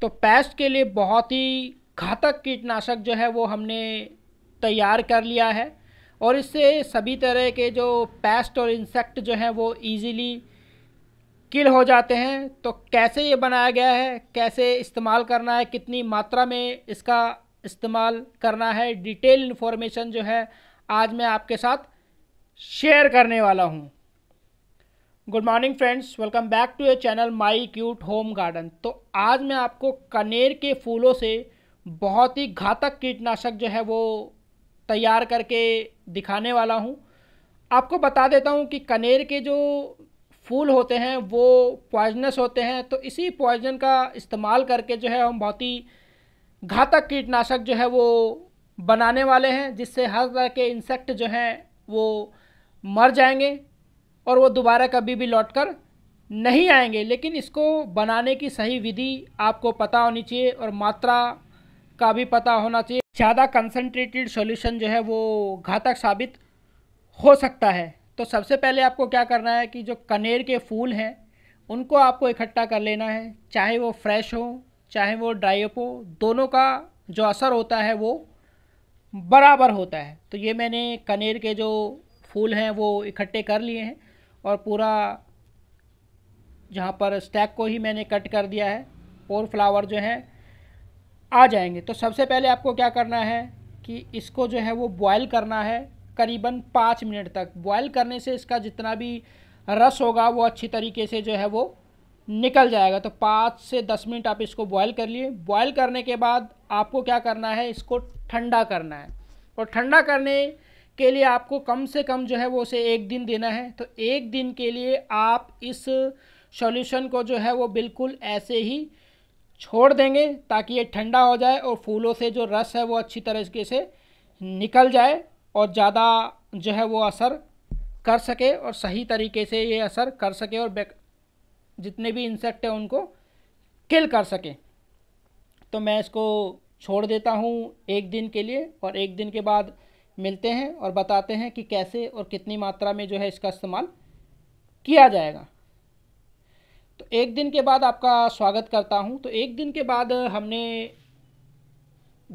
तो पेस्ट के लिए बहुत ही घातक कीटनाशक जो है वो हमने तैयार कर लिया है और इससे सभी तरह के जो पेस्ट और इंसेक्ट जो हैं वो इजीली किल हो जाते हैं तो कैसे ये बनाया गया है कैसे इस्तेमाल करना है कितनी मात्रा में इसका इस्तेमाल करना है डिटेल इन्फॉर्मेशन जो है आज मैं आपके साथ शेयर करने वाला हूँ good morning friends welcome back to your channel my cute home garden तो आज मैं आपको कनेर के फूलों से बहुत ही घातक कीटनाशक जो है वो तैयार करके दिखाने वाला हूँ आपको बता देता हूँ कि कनेर के जो फूल होते हैं वो पॉइजनस होते हैं तो इसी पॉइजन का इस्तेमाल करके जो है हम बहुत ही घातक कीटनाशक जो है वो बनाने वाले हैं जिससे हर तरह के इंसेक्ट जो हैं वो मर जाएंगे और वो दोबारा कभी भी लौट कर नहीं आएंगे लेकिन इसको बनाने की सही विधि आपको पता होनी चाहिए और मात्रा का भी पता होना चाहिए ज़्यादा कंसनट्रेटेड सोल्यूशन जो है वो घातक साबित हो सकता है तो सबसे पहले आपको क्या करना है कि जो कनेर के फूल हैं उनको आपको इकट्ठा कर लेना है चाहे वो फ्रेश हो चाहे वो ड्राइप हो दोनों का जो असर होता है वो बराबर होता है तो ये मैंने कनेर के जो फूल हैं वो इकट्ठे कर लिए हैं और पूरा जहाँ पर स्टैक को ही मैंने कट कर दिया है और फ्लावर जो है आ जाएंगे तो सबसे पहले आपको क्या करना है कि इसको जो है वो बॉयल करना है करीबन पाँच मिनट तक बॉयल करने से इसका जितना भी रस होगा वो अच्छी तरीके से जो है वो निकल जाएगा तो पाँच से दस मिनट आप इसको बॉयल कर लिए बॉयल करने के बाद आपको क्या करना है इसको ठंडा करना है और ठंडा करने के लिए आपको कम से कम जो है वो उसे एक दिन देना है तो एक दिन के लिए आप इस सॉल्यूशन को जो है वो बिल्कुल ऐसे ही छोड़ देंगे ताकि ये ठंडा हो जाए और फूलों से जो रस है वो अच्छी तरीके से निकल जाए और ज़्यादा जो है वो असर कर सके और सही तरीके से ये असर कर सके और जितने भी इंसेक्ट हैं उनको किल कर सके तो मैं इसको छोड़ देता हूँ एक दिन के लिए और एक दिन के बाद मिलते हैं और बताते हैं कि कैसे और कितनी मात्रा में जो है इसका इस्तेमाल किया जाएगा तो एक दिन के बाद आपका स्वागत करता हूं तो एक दिन के बाद हमने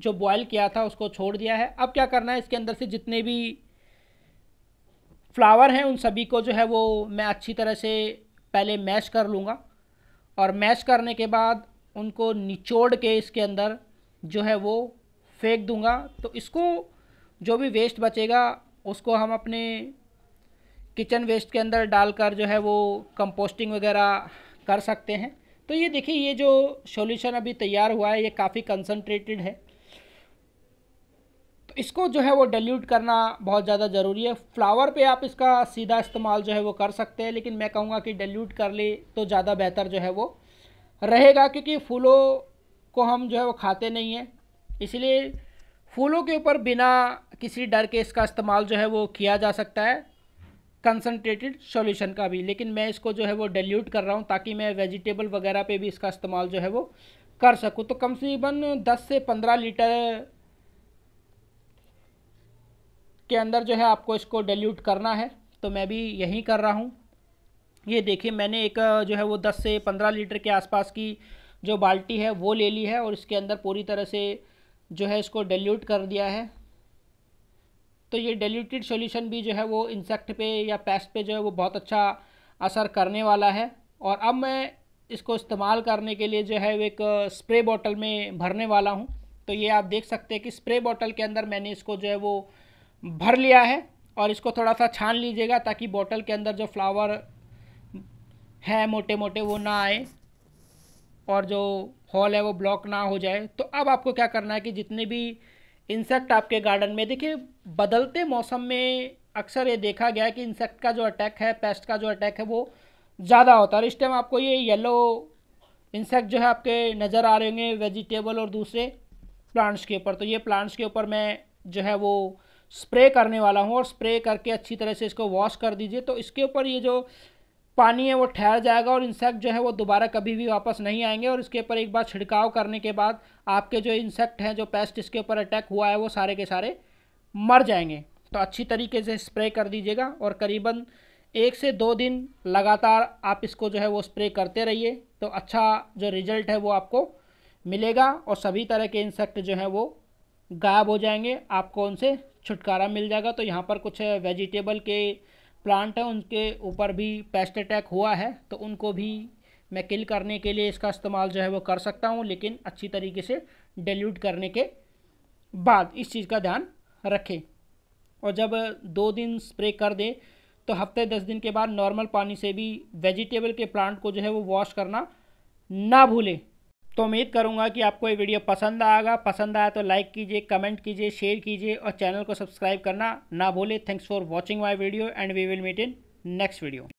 जो बॉयल किया था उसको छोड़ दिया है अब क्या करना है इसके अंदर से जितने भी फ्लावर हैं उन सभी को जो है वो मैं अच्छी तरह से पहले मैश कर लूँगा और मैश करने के बाद उनको निचोड़ के इसके अंदर जो है वो फेंक दूँगा तो इसको जो भी वेस्ट बचेगा उसको हम अपने किचन वेस्ट के अंदर डालकर जो है वो कंपोस्टिंग वगैरह कर सकते हैं तो ये देखिए ये जो सॉल्यूशन अभी तैयार हुआ है ये काफ़ी कंसनट्रेटेड है तो इसको जो है वो डल्यूट करना बहुत ज़्यादा ज़रूरी है फ्लावर पे आप इसका सीधा इस्तेमाल जो है वो कर सकते हैं लेकिन मैं कहूँगा कि डल्यूट कर ले तो ज़्यादा बेहतर जो है वो रहेगा क्योंकि फूलों को हम जो है वो खाते नहीं हैं इसलिए फूलों के ऊपर बिना किसी डर के इसका इस्तेमाल जो है वो किया जा सकता है कंसनट्रेटेड सॉल्यूशन का भी लेकिन मैं इसको जो है वो डल्यूट कर रहा हूँ ताकि मैं वेजिटेबल वगैरह पे भी इसका इस्तेमाल जो है वो कर सकूँ तो कम से कम दस से पंद्रह लीटर के अंदर जो है आपको इसको डिल्यूट करना है तो मैं भी यही कर रहा हूँ ये देखिए मैंने एक जो है वो दस से पंद्रह लीटर के आसपास की जो बाल्टी है वो ले ली है और इसके अंदर पूरी तरह से जो है इसको डेल्यूट कर दिया है तो ये डेल्यूटेड सॉल्यूशन भी जो है वो इंसेक्ट पे या पेस्ट पे जो है वो बहुत अच्छा असर करने वाला है और अब मैं इसको इस्तेमाल करने के लिए जो है वो एक स्प्रे बॉटल में भरने वाला हूँ तो ये आप देख सकते हैं कि स्प्रे बॉटल के अंदर मैंने इसको जो है वो भर लिया है और इसको थोड़ा सा छान लीजिएगा ताकि बॉटल के अंदर जो फ्लावर है मोटे मोटे वो ना आए और जो हॉल है वो ब्लॉक ना हो जाए तो अब आपको क्या करना है कि जितने भी इंसेक्ट आपके गार्डन में देखिए बदलते मौसम में अक्सर ये देखा गया है कि इंसेक्ट का जो अटैक है पेस्ट का जो अटैक है वो ज़्यादा होता है और इस टाइम आपको ये येलो इंसेक्ट जो है आपके नज़र आ रहे होंगे वेजिटेबल और दूसरे प्लांट्स के ऊपर तो ये प्लांट्स के ऊपर मैं जो है वो स्प्रे करने वाला हूँ और स्प्रे करके अच्छी तरह से इसको वॉश कर दीजिए तो इसके ऊपर ये जो पानी है वो ठहर जाएगा और इंसेक्ट जो है वो दोबारा कभी भी वापस नहीं आएंगे और इसके ऊपर एक बार छिड़काव करने के बाद आपके जो इंसेक्ट हैं जो पेस्ट इसके ऊपर अटैक हुआ है वो सारे के सारे मर जाएंगे तो अच्छी तरीके से स्प्रे कर दीजिएगा और करीबन एक से दो दिन लगातार आप इसको जो है वो स्प्रे करते रहिए तो अच्छा जो रिजल्ट है वो आपको मिलेगा और सभी तरह के इंसेक्ट जो हैं वो गायब हो जाएंगे आपको उनसे छुटकारा मिल जाएगा तो यहाँ पर कुछ वेजिटेबल के प्लांट है उनके ऊपर भी पेस्ट अटैक हुआ है तो उनको भी मैं किल करने के लिए इसका इस्तेमाल जो है वो कर सकता हूँ लेकिन अच्छी तरीके से डिल्यूट करने के बाद इस चीज़ का ध्यान रखें और जब दो दिन स्प्रे कर दें तो हफ्ते दस दिन के बाद नॉर्मल पानी से भी वेजिटेबल के प्लांट को जो है वो वॉश करना ना भूलें तो उम्मीद करूंगा कि आपको ये वीडियो पसंद आएगा पसंद आया तो लाइक कीजिए कमेंट कीजिए शेयर कीजिए और चैनल को सब्सक्राइब करना ना भूले thanks for watching my video and we will meet in next video